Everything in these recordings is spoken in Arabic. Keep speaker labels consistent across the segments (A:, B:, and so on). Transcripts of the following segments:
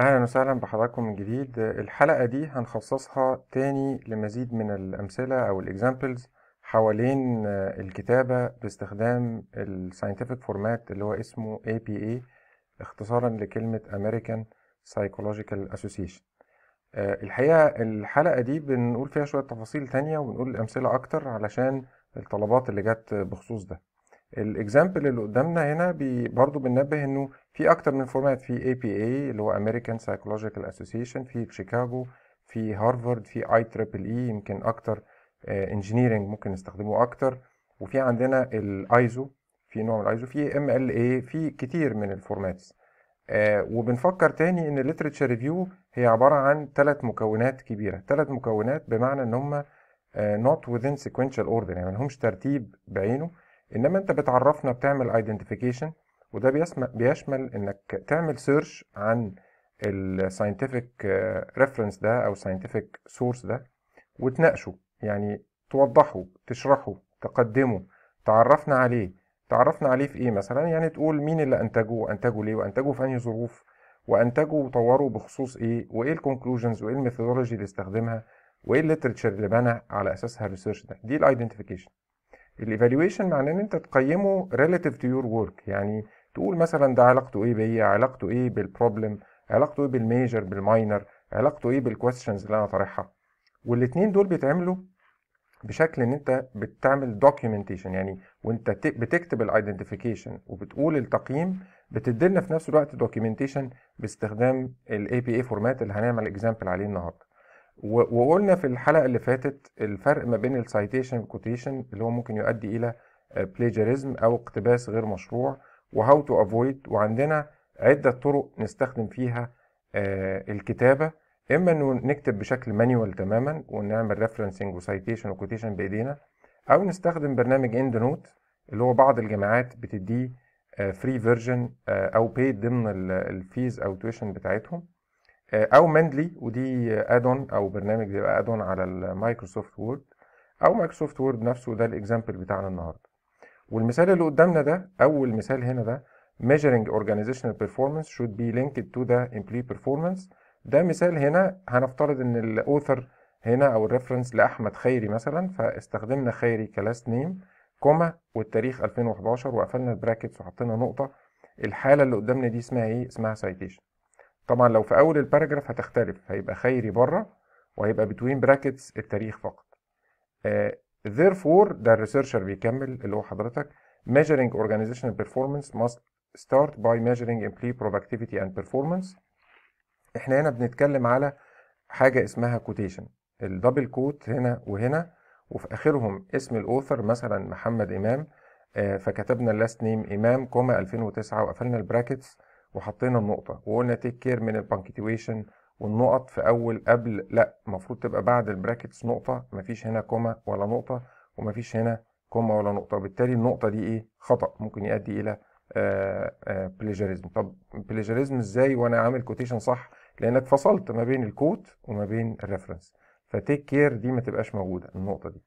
A: اهلا وسهلا بحضراتكم من جديد الحلقه دي هنخصصها تاني لمزيد من الامثله او الاكزامبلز حوالين آه، الكتابه باستخدام الساينتفك فورمات اللي هو اسمه APA اختصارا لكلمه American Psychological Association آه، الحقيقه الحلقه دي بنقول فيها شويه تفاصيل تانية وبنقول امثله اكتر علشان الطلبات اللي جت بخصوص ده الاكزامبل اللي قدامنا هنا برضه برضو بننبه انه في اكتر من فورمات في APA اللي هو امريكان سايكولوجيكال اسوسيشن في شيكاغو في هارفارد في اي تريبل اي يمكن اكتر انجينيرنج آه، uh, ممكن نستخدمه اكتر وفي عندنا الايزو في نوع من الايزو في ام ال اي في كتير من الفورماتس آه، uh, وبنفكر تاني ان الليترتشر ريفيو هي عباره عن ثلاث مكونات كبيره ثلاث مكونات بمعنى ان هم نوت وذين سيكوينشال اوردر يعني ما لهمش ترتيب بعينه انما انت بتعرفنا بتعمل ايدنتيفيكيشن وده بيشمل انك تعمل سيرش عن الساينتفك ريفرنس ده او ساينتفك سورس ده وتناقشه يعني توضحه تشرحه تقدمه تعرفنا عليه تعرفنا عليه في ايه مثلا يعني تقول مين اللي انتجه وانتجه ليه وانتجه في انهي ظروف وانتجه وطوروا بخصوص ايه وايه الكونكلوجنز وايه الميثودولوجي اللي استخدمها وايه الليترشر اللي بنى على اساسها الريسيرش ده دي الايدنتيفيكيشن الايفالويشن معناه ان انت تقيمه relative to your work يعني تقول مثلا ده علاقته ايه بيا علاقته ايه بالبروبلم علاقته ايه بالميجر بالماينر علاقته ايه بالكويستشنز اللي انا طرحها والاتنين دول بيتعملوا بشكل ان انت بتعمل دوكيومنتيشن يعني وانت بتكتب الايدنتيفيكيشن وبتقول التقييم بتديلنا في نفس الوقت دوكيومنتيشن باستخدام الاي بي اي فورمات اللي هنعمل اكزامبل عليه النهارده وقلنا في الحلقه اللي فاتت الفرق ما بين السيتيشن والكوتيشن اللي هو ممكن يؤدي الى بلاجيريزم آه، او اقتباس غير مشروع وهاو تو افويد وعندنا عده طرق نستخدم فيها آه، الكتابه اما انه نكتب بشكل مانيوال تماما ونعمل ريفرنسنج وسيتيشن وكوتيشن بايدينا او نستخدم برنامج اند نوت اللي هو بعض الجامعات بتديه فري آه، فيرجن او بيد ضمن الفيز او تويشن بتاعتهم آه، او مندلي ودي ادون او برنامج بيبقى ادون على المايكروسوفت وورد او مايكروسوفت وورد نفسه ده الاكزامبل بتاعنا النهارده والمثال اللي قدامنا ده اول مثال هنا ده measuring organizational performance should be linked to the employee performance ده مثال هنا هنفترض ان الاوثر هنا او الريفرنس لاحمد خيري مثلا فاستخدمنا خيري كلاست نيم كوما والتاريخ 2011 وقفلنا البراكتس وحطينا نقطه الحاله اللي قدامنا دي اسمها ايه اسمها سايتيشن طبعا لو في اول الباراجراف هتختلف هيبقى خيري بره وهيبقى بتوين براكتس التاريخ فقط آه therefore ده الريسيرشر بيكمل اللي هو حضرتك measuring organizational performance must start by measuring employee productivity and performance احنا هنا بنتكلم على حاجة اسمها كوتيشن الدبل كوت هنا وهنا وفي اخرهم اسم الاوثر مثلا محمد امام آه، فكتبنا اللاست نيم امام كوما 2009 وقفلنا البراكتس وحطينا النقطه وقلنا تيك كير من البانكتويشن والنقط في اول قبل لا المفروض تبقى بعد البراكتس نقطه مفيش هنا كوما ولا نقطه ومفيش هنا كوما ولا نقطه وبالتالي النقطه دي ايه خطا ممكن يؤدي الى بليجرزم آه، آه، طب بليجرزم ازاي وانا عامل كوتيشن صح لانك فصلت ما بين الكوت وما بين الريفرنس فتيك كير دي ما تبقاش موجوده النقطه دي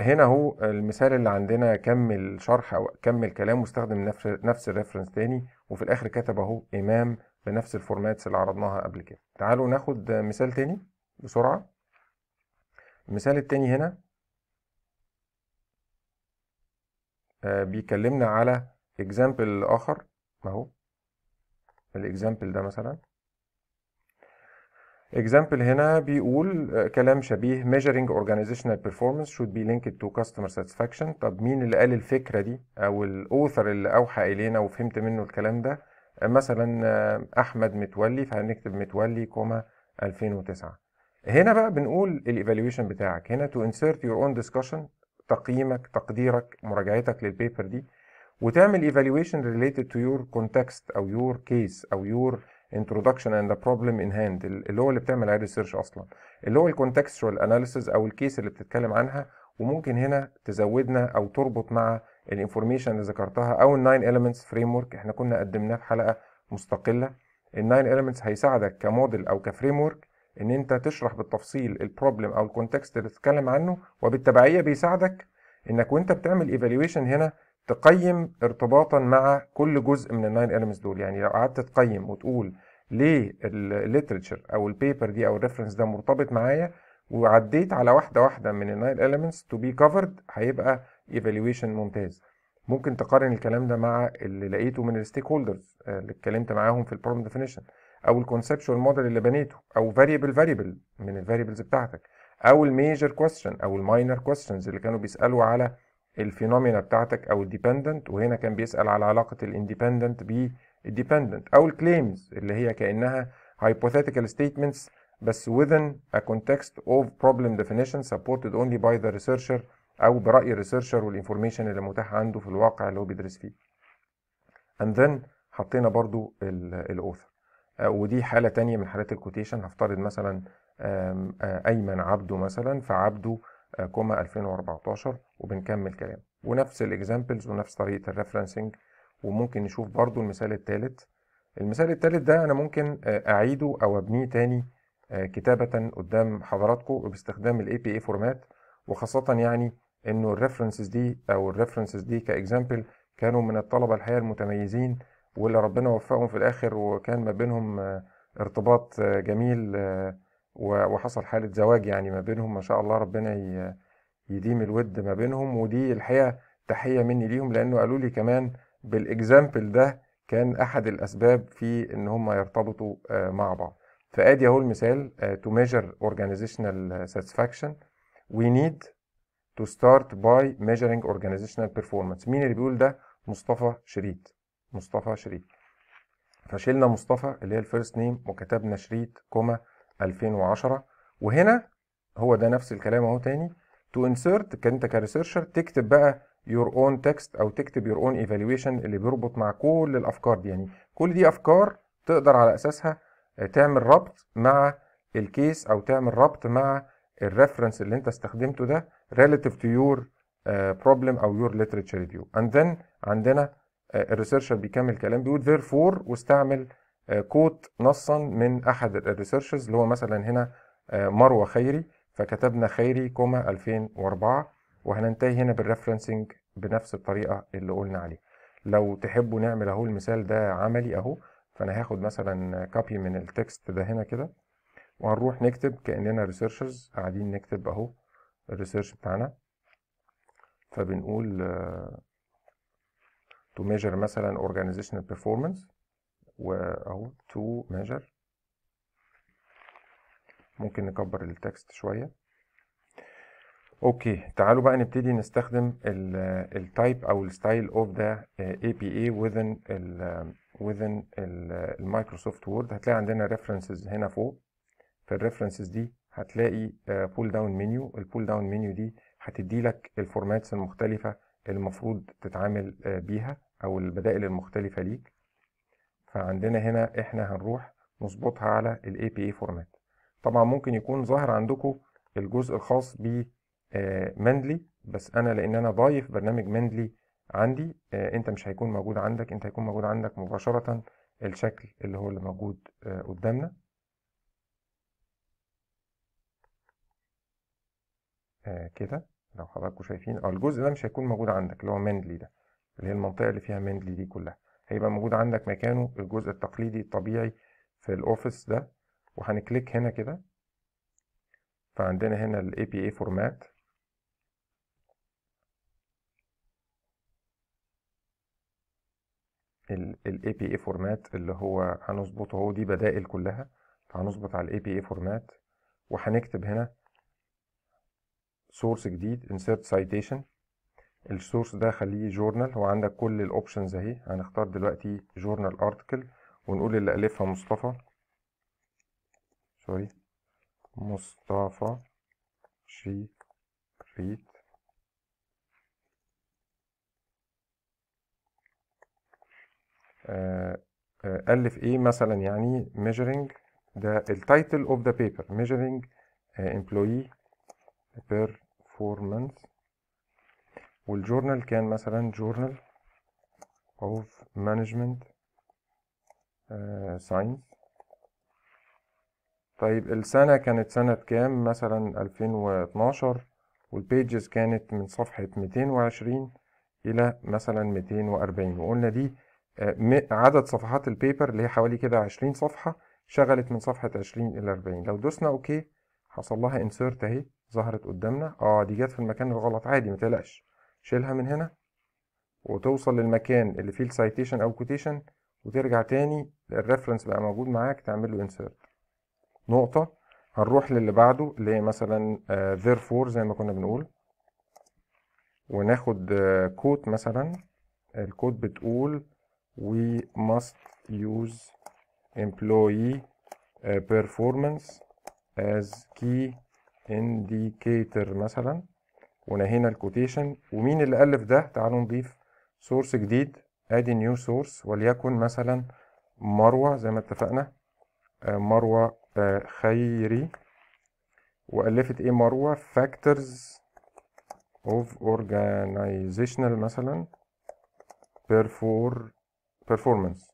A: هنا هو المثال اللي عندنا كمل شرح او كمل كلام واستخدم نفس نفس الريفرنس تاني وفي الاخر كتب اهو امام بنفس الفورماتس اللي عرضناها قبل كده تعالوا ناخد مثال تاني بسرعه المثال التاني هنا آه، بيكلمنا على اكزامبل اخر اهو الاكزامبل ده مثلا اكزامبل هنا بيقول آه، كلام شبيه measuring organizational performance should be linked to customer satisfaction طب مين اللي قال الفكره دي او الاوثر اللي اوحى الينا وفهمت منه الكلام ده آه، مثلا آه، احمد متولي فهنكتب متولي كوما 2009 هنا بقى بنقول الايفالويشن بتاعك هنا تو insert يور اون ديسكشن تقييمك تقديرك مراجعتك للبيبر دي وتعمل ايفالويشن related to your context او your case او your introduction and the problem in hand اللي هو اللي بتعمل عليه ريسيرش اصلا اللي هو الكونتكستوال اناليسز او الكيس اللي بتتكلم عنها وممكن هنا تزودنا او تربط مع الانفورميشن اللي ذكرتها او الناين اليمنتس فريم ورك احنا كنا قدمناه في حلقه مستقله الناين اليمنتس هيساعدك كموديل او كفريم ورك ان انت تشرح بالتفصيل البروبلم او الكونتكست اللي بتتكلم عنه وبالتبعيه بيساعدك انك وانت بتعمل ايفالويشن هنا تقيم ارتباطا مع كل جزء من الناين اليمنتس دول يعني لو قعدت تقيم وتقول ليه الليترشر او البيبر دي او الريفرنس ده مرتبط معايا وعديت على واحده واحده من الناين اليمنتس تو بي كفرد هيبقى ايفالويشن ممتاز ممكن تقارن الكلام ده مع اللي لقيته من الستيك هولدرز آه، اللي اتكلمت معاهم في البروبلم ديفينيشن او الكونسبشوال موديل اللي بنيته او فاريبل فاريبل من الفاريبلز بتاعتك او الميجر كويستشن او الماينر كويستشنز اللي كانوا بيسالوا على الفينومينا بتاعتك او الديبندنت وهنا كان بيسال على علاقه الاندبندنت بالديبندنت او الكليمز اللي هي كانها hypothetical statements بس within a context of problem definition supported only by the researcher او براي الريسيرشر والانفورميشن اللي متاح عنده في الواقع اللي هو بيدرس فيه اند ذن حطينا برضو الاوثر آه، ودي حاله تانية من حالات الكوتيشن هفترض مثلا آه، ايمن عبده مثلا فعبده آه، كوما 2014 وبنكمل كلام ونفس الاكزامبلز ونفس طريقه الريفرنسنج وممكن نشوف برضو المثال الثالث المثال الثالث ده انا ممكن آه، اعيده او ابنيه تاني آه، كتابه قدام حضراتكم وباستخدام الاي بي اي فورمات وخاصه يعني انه الريفرنسز دي او الريفرنسز دي كاكزامبل كانوا من الطلبه الحقيقه المتميزين واللي ربنا وفقهم في الاخر وكان ما بينهم ارتباط جميل وحصل حالة زواج يعني ما بينهم ما شاء الله ربنا يديم الود ما بينهم ودي الحقيقة تحية مني ليهم لأنه قالوا لي كمان بالإكزامبل ده كان أحد الأسباب في إن هم يرتبطوا آه، مع بعض فأدي أهو المثال آه، to measure organizational satisfaction we need to start by measuring organizational performance مين اللي بيقول ده مصطفى شريط مصطفى شريط فشلنا مصطفى اللي هي الفيرست نيم وكتبنا شريط كوما 2010 وهنا هو ده نفس الكلام اهو تاني تو انسيرت انت كريسيرشر تكتب بقى يور اون تكست او تكتب يور اون ايفالويشن اللي بيربط مع كل الافكار دي يعني كل دي افكار تقدر على اساسها آه، تعمل ربط مع الكيس او تعمل ربط مع الريفرنس اللي انت استخدمته ده relative to your uh, problem او your literature review and then عندنا آه، الريسيرشر بيكمل كلام بيقول therefore واستعمل كوت آه، نصا من احد الريسيرشز اللي هو مثلا هنا آه، مروه خيري فكتبنا خيري كوما 2004 وهننتهي هنا بالريفرنسنج بنفس الطريقه اللي قلنا عليها لو تحبوا نعمل اهو المثال ده عملي اهو فانا هاخد مثلا كوبي من التكست ده هنا كده وهنروح نكتب كاننا ريسيرشز قاعدين نكتب اهو الريسيرش بتاعنا فبنقول تو آه، ميجر مثلا اورجانيزيشنال performance واهو تو ميجر ممكن نكبر التكست شويه اوكي تعالوا بقى نبتدي نستخدم التايب آه، او الستايل اوف ذا اي بي اي وذن ال وذن المايكروسوفت وورد هتلاقي عندنا ريفرنسز هنا فوق في الريفرنسز دي هتلاقي بول داون منيو البول داون منيو دي هتدي لك الفورماتس المختلفه المفروض تتعامل آه، بيها او البدائل المختلفه ليك فعندنا هنا احنا هنروح نظبطها على الاي بي اي فورمات طبعا ممكن يكون ظاهر عندكم الجزء الخاص ب مندلي آه، بس انا لان انا ضايف برنامج مندلي عندي آه، انت مش هيكون موجود عندك انت هيكون موجود عندك مباشرة الشكل اللي هو اللي موجود آه، قدامنا كده لو حضراتكم شايفين اه الجزء ده مش هيكون موجود عندك اللي هو مندلي ده اللي هي المنطقة اللي فيها مندلي دي كلها هيبقى موجود عندك مكانه الجزء التقليدي الطبيعي في الاوفيس ده وهنكليك هنا كده فعندنا هنا الاي بي اي فورمات بي APA فورمات اللي هو هنظبطه هو دي بدائل كلها فهنظبط على بي APA فورمات وهنكتب هنا سورس جديد insert citation السورس ده خليه جورنال هو عندك كل الاوبشنز اهي هنختار دلوقتي جورنال ارتكل ونقول اللي الفها مصطفى سوري مصطفى ريت آه، آه، ألف إيه مثلا يعني measuring ده التايتل of the paper measuring آه، employee performance والجورنال كان مثلا جورنال اوف مانجمنت ساينس طيب السنة كانت سنة كام مثلا 2012 والبيجز كانت من صفحة 220 إلى مثلا 240 وقلنا دي آه، عدد صفحات البيبر اللي هي حوالي كده 20 صفحة شغلت من صفحة 20 إلى 40 لو دوسنا أوكي حصل لها انسيرت أهي ظهرت قدامنا اه دي جت في المكان الغلط عادي متقلقش شيلها من هنا وتوصل للمكان اللي فيه السايتيشن او كوتيشن وترجع تاني الريفرنس بقى موجود معاك تعمل له انسيرت نقطه هنروح للي بعده اللي هي مثلا آه، therefore زي ما كنا بنقول وناخد كوت آه، مثلا الكود بتقول we must use employee آه، performance as key indicator مثلا ونهينا الكوتيشن ومين اللي ألف ده تعالوا نضيف سورس جديد ادي نيو سورس وليكن مثلا مروة زي ما اتفقنا آه، مروة آه، خيري وألفت ايه مروة factors of organizational مثلا performance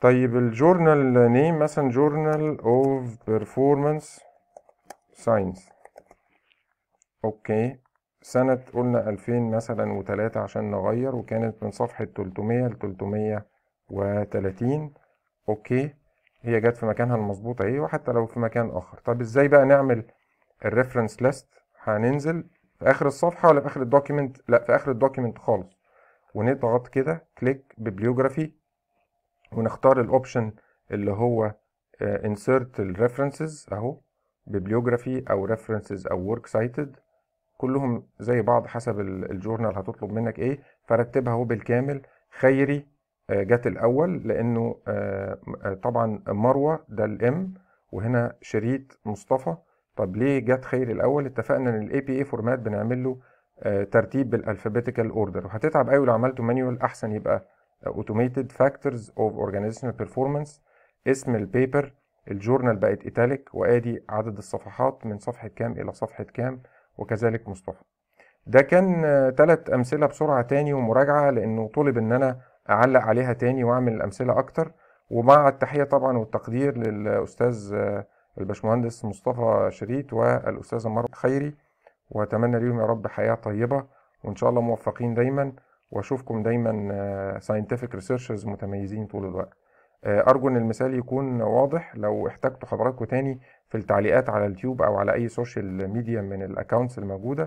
A: طيب الجورنال نيم مثلا جورنال اوف بيرفورمانس ساينس اوكي سنة قلنا ألفين مثلا وتلاتة عشان نغير وكانت من صفحة تلتمية لتلتمية وتلاتين اوكي هي جت في مكانها المظبوط اهي وحتى لو في مكان اخر طب ازاي بقى نعمل الريفرنس ليست هننزل في اخر الصفحة ولا في اخر الدوكيمنت لا في اخر الدوكيمنت خالص ونضغط كده كليك ببليوجرافي ونختار الاوبشن اللي هو انسرت آه، الريفرنسز اهو بيبليوجرافي او ريفرنسز او ورك سايتد كلهم زي بعض حسب الجورنال هتطلب منك ايه فرتبها هو بالكامل خيري آه، جت الاول لانه آه، آه، طبعا مروه ده الام وهنا شريط مصطفى طب ليه جت خير الاول اتفقنا ان الاي بي اي فورمات بنعمل له ترتيب بالالفابيتيكال اوردر وهتتعب قوي لو عملته مانيوال احسن يبقى اوتوميتد فاكتورز اوف اورجانيزيشنال بيرفورمانس اسم البيبر الجورنال بقت ايتاليك وادي عدد الصفحات من صفحة كام الى صفحة كام وكذلك مصطفى ده كان ثلاث امثله بسرعه تاني ومراجعه لانه طلب ان انا اعلق عليها تاني واعمل الامثله اكتر ومع التحيه طبعا والتقدير للاستاذ الباشمهندس مصطفى شريط والاستاذ مروه خيري واتمنى ليهم يا رب حياه طيبه وان شاء الله موفقين دايما واشوفكم دايما ساينتفك ريسيرشرز متميزين طول الوقت آه، ارجو ان المثال يكون واضح لو احتجتوا حضراتكم تاني في التعليقات على اليوتيوب او على اي سوشيال ميديا من الاكونتس الموجوده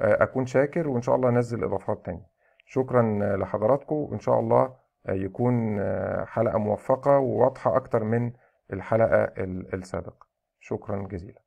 A: آه، اكون شاكر وان شاء الله انزل اضافات تاني شكرا آه، لحضراتكم وان شاء الله يكون حلقه موفقه وواضحه اكتر من الحلقه السابقه شكرا جزيلا